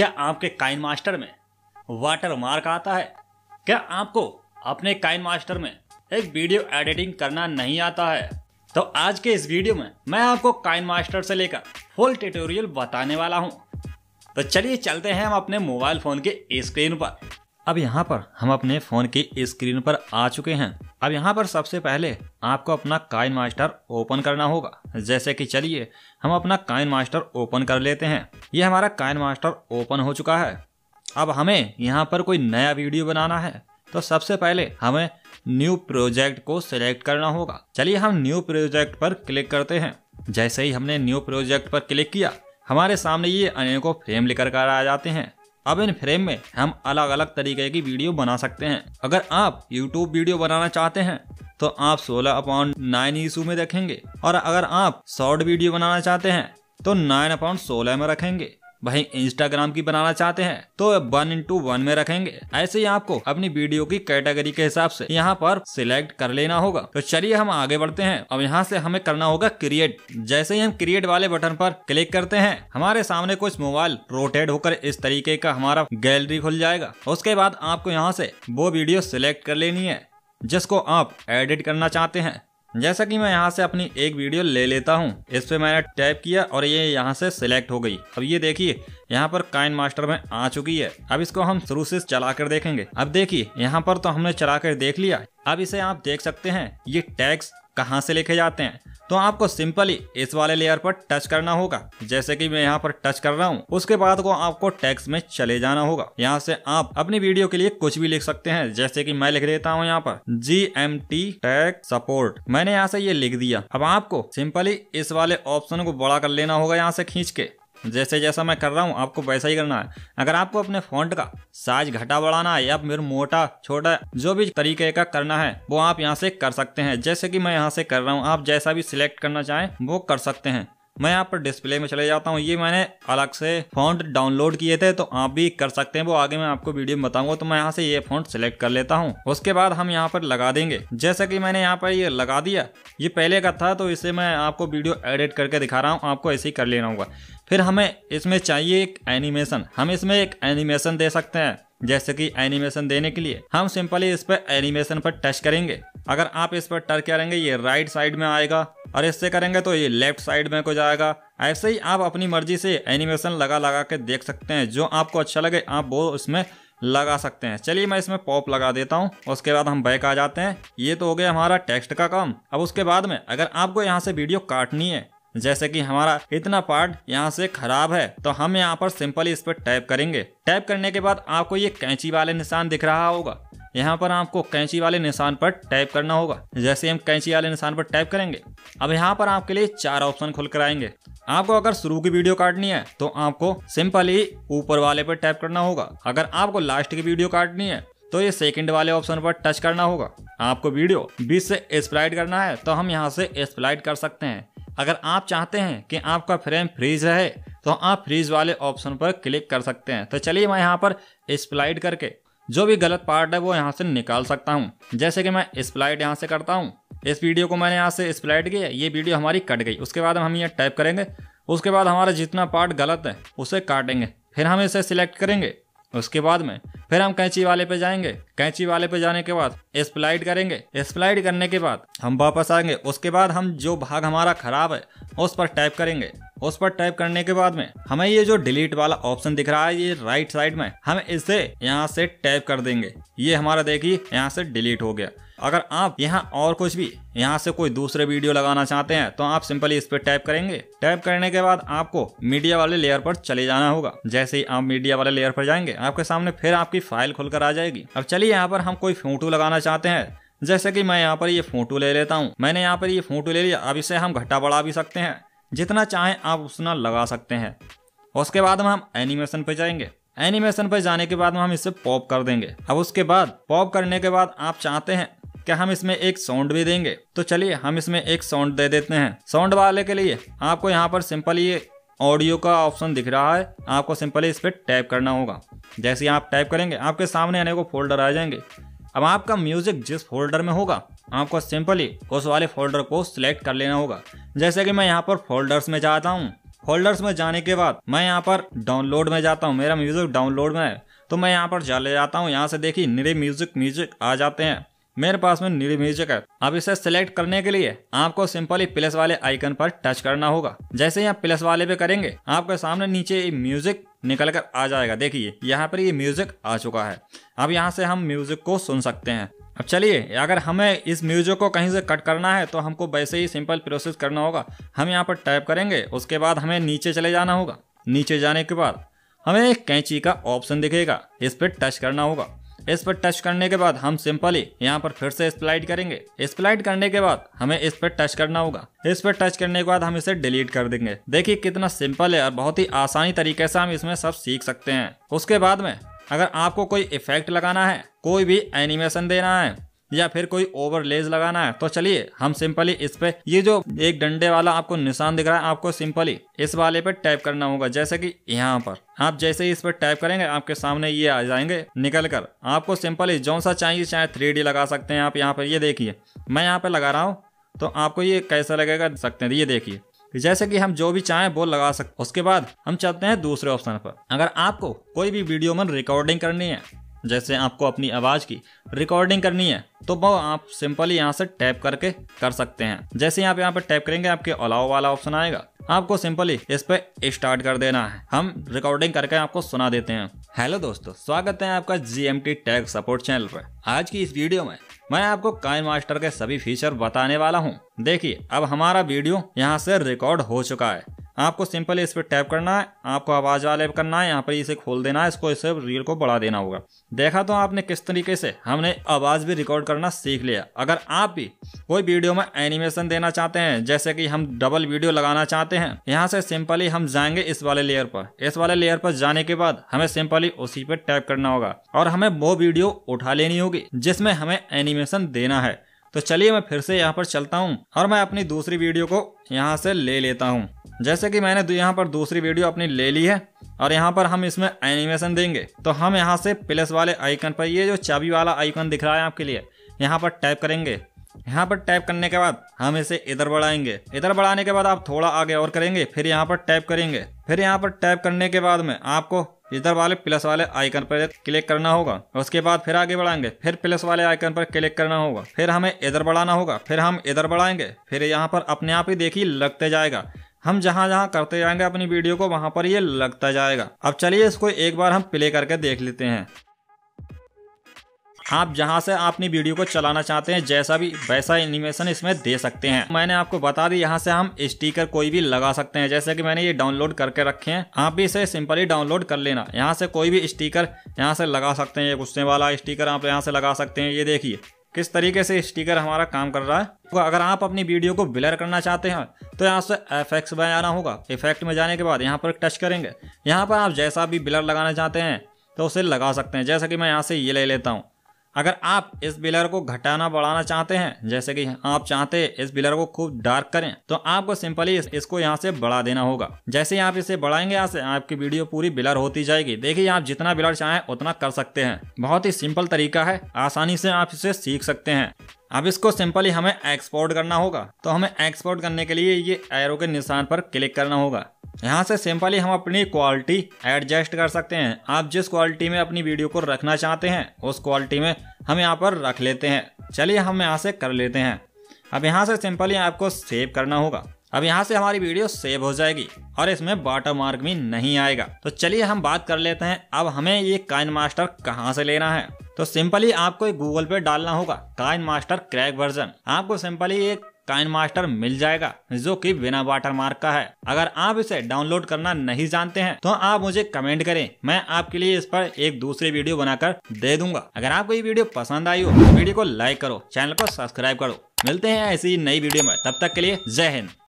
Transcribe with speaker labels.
Speaker 1: क्या आपके KineMaster में वाटर मार्क आता है क्या आपको अपने काइन मास्टर में एक वीडियो एडिटिंग करना नहीं आता है तो आज के इस वीडियो में मैं आपको काइन मास्टर से लेकर फुल ट्यूटोरियल बताने वाला हूँ तो चलिए चलते हैं हम अपने मोबाइल फोन के स्क्रीन पर अब यहाँ पर हम अपने फोन की स्क्रीन पर आ चुके हैं अब यहाँ पर सबसे पहले आपको अपना काइन मास्टर ओपन करना होगा जैसे कि चलिए हम अपना काइन मास्टर ओपन कर लेते हैं ये हमारा काइन मास्टर ओपन हो चुका है अब हमें यहाँ पर कोई नया वीडियो बनाना है तो सबसे पहले हमें न्यू प्रोजेक्ट को सिलेक्ट करना होगा चलिए हम न्यू प्रोजेक्ट पर क्लिक करते हैं जैसे ही हमने न्यू प्रोजेक्ट पर क्लिक किया हमारे सामने ये अनेकों फ्रेम लेकर आ जाते हैं अब इन फ्रेम में हम अलग अलग तरीके की वीडियो बना सकते हैं अगर आप यूट्यूब वीडियो बनाना चाहते हैं तो आप सोलह अपॉइंट नाइन ईसू में रखेंगे और अगर आप शॉर्ट वीडियो बनाना चाहते हैं तो नाइन अपॉइंट सोलह में रखेंगे वहीं इंस्टाग्राम की बनाना चाहते हैं तो वन इंटू वन में रखेंगे ऐसे ही आपको अपनी वीडियो की कैटेगरी के हिसाब से यहाँ पर सिलेक्ट कर लेना होगा तो चलिए हम आगे बढ़ते हैं अब यहाँ से हमें करना होगा क्रिएट जैसे ही हम क्रिएट वाले बटन पर क्लिक करते हैं हमारे सामने कुछ मोबाइल रोटेट होकर इस तरीके का हमारा गैलरी खुल जाएगा उसके बाद आपको यहाँ से वो वीडियो सिलेक्ट कर लेनी है जिसको आप एडिट करना चाहते हैं जैसा कि मैं यहाँ से अपनी एक वीडियो ले लेता हूँ इस पे मैंने टैप किया और ये यहाँ से सिलेक्ट हो गई अब ये देखिए यहाँ पर काइन मास्टर में आ चुकी है अब इसको हम शुरू से चला कर देखेंगे अब देखिए यहाँ पर तो हमने चला कर देख लिया अब इसे आप देख सकते हैं ये टैक्स कहाँ से लेके जाते हैं तो आपको सिंपली इस वाले लेयर पर टच करना होगा जैसे कि मैं यहाँ पर टच कर रहा हूँ उसके बाद को आपको टैक्स में चले जाना होगा यहाँ से आप अपनी वीडियो के लिए कुछ भी लिख सकते हैं जैसे कि मैं लिख देता हूँ यहाँ पर G M T tag support मैंने यहाँ से ये लिख दिया अब आपको सिंपली इस वाले ऑप्शन को बड़ा कर लेना होगा यहाँ से खींच के जैसे जैसा मैं कर रहा हूँ आपको वैसा ही करना है अगर आपको अपने फॉन्ट का साइज घटा बढ़ाना है या फिर मोटा छोटा जो भी तरीके का करना है वो आप यहाँ से कर सकते हैं जैसे कि मैं यहाँ से कर रहा हूँ आप जैसा भी सिलेक्ट करना चाहें वो कर सकते हैं मैं यहाँ पर डिस्प्ले में चले जाता हूँ ये मैंने अलग से फॉन्ट डाउनलोड किए थे तो आप भी कर सकते हैं वो आगे मैं आपको वीडियो में बताऊंगा तो मैं यहाँ से ये फॉन्ट सिलेक्ट कर लेता हूँ उसके बाद हम यहाँ पर लगा देंगे जैसा कि मैंने यहाँ पर ये लगा दिया ये पहले का था तो इसे मैं आपको वीडियो एडिट करके दिखा रहा हूँ आपको ऐसे ही कर लेना होगा फिर हमें इसमें चाहिए एक एनिमेशन हम इसमें एक एनिमेशन दे सकते हैं जैसे कि एनिमेशन देने के लिए हम सिंपली इस पर एनिमेशन पर टच करेंगे अगर आप इस पर टच करेंगे ये राइट साइड में आएगा और इससे करेंगे तो ये लेफ्ट साइड में को जाएगा ऐसे ही आप अपनी मर्जी से एनिमेशन लगा लगा के देख सकते हैं जो आपको अच्छा लगे आप वो उसमें लगा सकते हैं चलिए मैं इसमें पॉप लगा देता हूँ उसके बाद हम बैक आ जाते हैं ये तो हो गया हमारा टेक्स्ट का काम अब उसके बाद में अगर आपको यहाँ से वीडियो काटनी है जैसे कि हमारा इतना पार्ट यहाँ से खराब है तो हम यहाँ पर सिंपली इस पर टैप करेंगे टैप करने के बाद आपको ये कैंची वाले निशान दिख रहा होगा यहाँ पर आपको कैंची वाले निशान पर टाइप करना होगा जैसे हम कैंची वाले निशान पर टाइप करेंगे अब यहाँ पर आपके लिए चार ऑप्शन खुल कर आएंगे आपको अगर शुरू की वीडियो काटनी है तो आपको सिंपली ऊपर वाले पर टाइप करना होगा अगर आपको लास्ट की वीडियो काटनी है तो ये सेकंड वाले ऑप्शन पर टच करना होगा आपको वीडियो बीच से स्प्लाइड करना है तो हम यहाँ से स्प्लाइड कर सकते हैं अगर आप चाहते हैं कि आपका फ्रेम फ्रीज रहे तो आप फ्रीज वाले ऑप्शन पर क्लिक कर सकते हैं तो चलिए मैं यहाँ पर स्प्लाइड करके जो भी गलत पार्ट है वो यहाँ से निकाल सकता हूँ जैसे कि मैं स्प्लाइट यहाँ से करता हूँ इस वीडियो को मैंने यहाँ से स्प्लाइट किया ये वीडियो हमारी कट गई उसके बाद हम ये टाइप करेंगे उसके बाद हमारा जितना पार्ट गलत है उसे काटेंगे फिर हम इसे सिलेक्ट करेंगे उसके बाद में फिर हम कैंची वाले पे जाएंगे कैंची वाले पे जाने के बाद स्प्लाइड करेंगे स्प्लाइड करने के बाद हम वापस आएंगे उसके बाद हम जो भाग हमारा खराब है उस पर टाइप करेंगे उस पर टाइप करने के बाद में हमें ये जो डिलीट वाला ऑप्शन दिख रहा है ये राइट साइड में हम इसे यहाँ से टाइप कर देंगे ये हमारा देखिए यहाँ से डिलीट हो गया अगर आप यहाँ और कुछ भी यहाँ से कोई दूसरे वीडियो लगाना चाहते हैं तो आप सिंपली इस पर टाइप करेंगे टाइप करने के बाद आपको मीडिया वाले लेयर पर चले जाना होगा जैसे ही आप मीडिया वाले लेयर पर जाएंगे आपके सामने फिर आपकी फाइल खुलकर आ जाएगी अब चलिए यहाँ पर हम कोई फोटो लगाना चाहते हैं जैसे कि मैं यहाँ पर ये फोटो ले लेता हूँ मैंने यहाँ पर ये फोटो ले लिया अब इसे हम घटा बढ़ा भी सकते हैं जितना चाहें आप उतना लगा सकते हैं उसके बाद में हम एनिमेशन पे जाएंगे एनिमेशन पे जाने के बाद में हम इसे पॉप कर देंगे अब उसके बाद पॉप करने के बाद आप चाहते हैं क्या हम इसमें एक साउंड भी देंगे तो चलिए हम इसमें एक साउंड दे देते हैं साउंड वाले के लिए आपको यहाँ पर सिंपल ये ऑडियो का ऑप्शन दिख रहा है आपको सिंपली इस पर टाइप करना होगा जैसे आप टाइप करेंगे आपके सामने आने को फोल्डर आ जाएंगे अब आपका म्यूजिक जिस फोल्डर में होगा आपको सिंपली उस वाले फोल्डर को सिलेक्ट कर लेना होगा जैसे कि मैं यहाँ पर फोल्डर्स में जाता हूँ फोल्डर्स में जाने के बाद मैं यहाँ पर डाउनलोड में जाता हूँ मेरा म्यूजिक डाउनलोड में है तो मैं यहाँ पर चले जाता हूँ यहाँ से देखिए निरे म्यूजिक म्यूजिक आ जाते हैं मेरे पास में निरी म्यूजिक है अब इसे सिलेक्ट करने के लिए आपको सिंपली प्लस वाले आइकन पर टच करना होगा जैसे यहाँ प्लस वाले पे करेंगे आपके सामने नीचे म्यूजिक निकल कर आ जाएगा देखिए यहाँ पर ये म्यूजिक आ चुका है अब यहाँ से हम म्यूजिक को सुन सकते हैं अब चलिए अगर हमें इस म्यूजिक को कहीं से कट करना है तो हमको वैसे ही सिंपल प्रोसेस करना होगा हम यहाँ पर टाइप करेंगे उसके बाद हमें नीचे चले जाना होगा नीचे जाने के बाद हमें एक कैंची का ऑप्शन दिखेगा इस पर टच करना होगा इस पर टच करने के बाद हम सिंपली यहाँ पर फिर से स्प्लाइड करेंगे स्प्लाइड करने के बाद हमें इस पर टच करना होगा इस पर टच करने के बाद हम इसे डिलीट कर देंगे देखिए कितना सिंपल है और बहुत ही आसानी तरीके से हम इसमें सब सीख सकते हैं उसके बाद में अगर आपको कोई इफेक्ट लगाना है कोई भी एनिमेशन देना है या फिर कोई ओवरलेज लगाना है तो चलिए हम सिंपली इस पे ये जो एक डंडे वाला आपको निशान दिख रहा है आपको सिंपली इस वाले पे टाइप करना होगा जैसे कि यहाँ पर आप जैसे ही इस पर टाइप करेंगे आपके सामने ये आ जाएंगे निकल कर आपको सिंपली जौन सा चाहिए चाहे थ्री लगा सकते हैं आप यहाँ पर ये देखिए मैं यहाँ पे लगा रहा हूँ तो आपको ये कैसा लगेगा सकते हैं ये देखिए जैसे कि हम जो भी चाहें वो लगा सकते उसके बाद हम चलते हैं दूसरे ऑप्शन पर अगर आपको कोई भी वीडियो में रिकॉर्डिंग करनी है जैसे आपको अपनी आवाज़ की रिकॉर्डिंग करनी है तो वो आप सिंपली यहाँ से टैप करके कर सकते हैं जैसे आप यहाँ पर टैप करेंगे आपके अलाव वाला ऑप्शन आएगा आपको सिंपली इस पे स्टार्ट कर देना है हम रिकॉर्डिंग करके आपको सुना देते हैं हेलो दोस्तों स्वागत है आपका G M T tag support channel पर आज की इस वीडियो में मैं आपको काइन मास्टर के सभी फीचर बताने वाला हूँ देखिए अब हमारा वीडियो यहाँ से रिकॉर्ड हो चुका है आपको सिंपल इस पर टैप करना है आपको आवाज़ वाले करना है यहाँ पर इसे खोल देना है इसको इसे रील को बढ़ा देना होगा देखा तो आपने किस तरीके से हमने आवाज़ भी रिकॉर्ड करना सीख लिया अगर आप भी कोई वीडियो में एनिमेशन देना चाहते हैं जैसे कि हम डबल वीडियो लगाना चाहते हैं यहाँ से सिंपली हम जाएंगे इस वाले लेयर पर इस वाले लेयर पर जाने के बाद हमें सिंपली उसी पर टैप करना होगा और हमें वो वीडियो उठा लेनी होगी जिसमें हमें एनिमेशन देना है तो चलिए मैं फिर से यहाँ पर चलता हूँ और मैं अपनी दूसरी वीडियो को यहाँ से ले लेता हूँ जैसे कि मैंने यहाँ पर दूसरी वीडियो अपनी ले ली है और यहाँ पर हम इसमें एनिमेशन देंगे तो हम यहाँ से प्लस वाले आइकन पर ये जो चाबी वाला आइकन दिख रहा है आपके लिए यहाँ पर टाइप करेंगे यहाँ पर टैप करने के बाद हम इसे इधर बढ़ाएंगे इधर बढ़ाने के बाद आप थोड़ा आगे और करेंगे फिर यहाँ पर टैप करेंगे फिर यहाँ पर टैप करने के बाद में आपको इधर वाले प्लस वाले आइकन पर क्लिक करना होगा उसके बाद फिर आगे बढ़ाएंगे फिर प्लस वाले आइकन पर क्लिक करना होगा फिर हमें इधर बढ़ाना होगा फिर हम इधर बढ़ाएंगे फिर यहाँ पर अपने आप ही देखिए लगते जाएगा हम जहाँ जहाँ करते जाएंगे अपनी वीडियो को वहाँ पर ये लगता जाएगा अब चलिए इसको एक बार हम प्ले करके देख लेते हैं आप जहां से अपनी वीडियो को चलाना चाहते हैं जैसा भी वैसा एनिमेशन इसमें दे सकते हैं मैंने आपको बता दी यहां से हम स्टिकर कोई भी लगा सकते हैं जैसे कि मैंने ये डाउनलोड करके रखे हैं आप भी इसे सिंपली डाउनलोड कर लेना यहां से कोई भी स्टिकर यहां से लगा सकते हैं ये गुस्से वाला स्टीकर आप यहाँ से लगा सकते हैं ये देखिए किस तरीके से स्टिकर हमारा काम कर रहा है तो अगर आप अपनी वीडियो को ब्लर करना चाहते हैं तो यहाँ से एफेक्ट्स में आना होगा इफेक्ट में जाने के बाद यहाँ पर टच करेंगे यहाँ पर आप जैसा भी ब्लर लगाना चाहते हैं तो उसे लगा सकते हैं जैसा कि मैं यहाँ से ये ले लेता हूँ अगर आप इस बिलर को घटाना बढ़ाना चाहते हैं जैसे कि आप चाहते हैं इस बिलर को खूब डार्क करें तो आपको सिंपली इस, इसको यहाँ से बढ़ा देना होगा जैसे ही आप इसे बढ़ाएंगे यहाँ से आपकी वीडियो पूरी बिलर होती जाएगी देखिए आप जितना बिलर चाहें उतना कर सकते हैं बहुत ही सिंपल तरीका है आसानी से आप इसे सीख सकते हैं अब इसको सिंपली हमें एक्सपोर्ट करना होगा तो हमें एक्सपोर्ट करने के लिए ये एरो के निशान पर क्लिक करना होगा यहाँ से सिंपली हम अपनी क्वालिटी एडजस्ट कर सकते हैं आप जिस क्वालिटी में अपनी वीडियो को रखना चाहते हैं उस क्वालिटी में हम यहाँ पर रख लेते हैं चलिए हम यहाँ से कर लेते हैं अब यहाँ से सिंपली आपको सेव करना होगा अब यहाँ से हमारी वीडियो सेव हो जाएगी और इसमें वाटर मार्क भी नहीं आएगा तो चलिए हम बात कर लेते हैं अब हमें ये काइन मास्टर कहाँ से लेना है तो सिंपली आपको गूगल पे डालना होगा काइन मास्टर क्रैक वर्जन आपको सिंपली एक काइन मास्टर मिल जाएगा जो कि बिना वाटर मार्क का है अगर आप इसे डाउनलोड करना नहीं जानते हैं तो आप मुझे कमेंट करें मैं आपके लिए इस पर एक दूसरी वीडियो बनाकर दे दूंगा अगर आपको ये वीडियो पसंद आई हो तो वीडियो को लाइक करो चैनल को सब्सक्राइब करो मिलते हैं ऐसी नई वीडियो में तब तक के लिए जय हिंद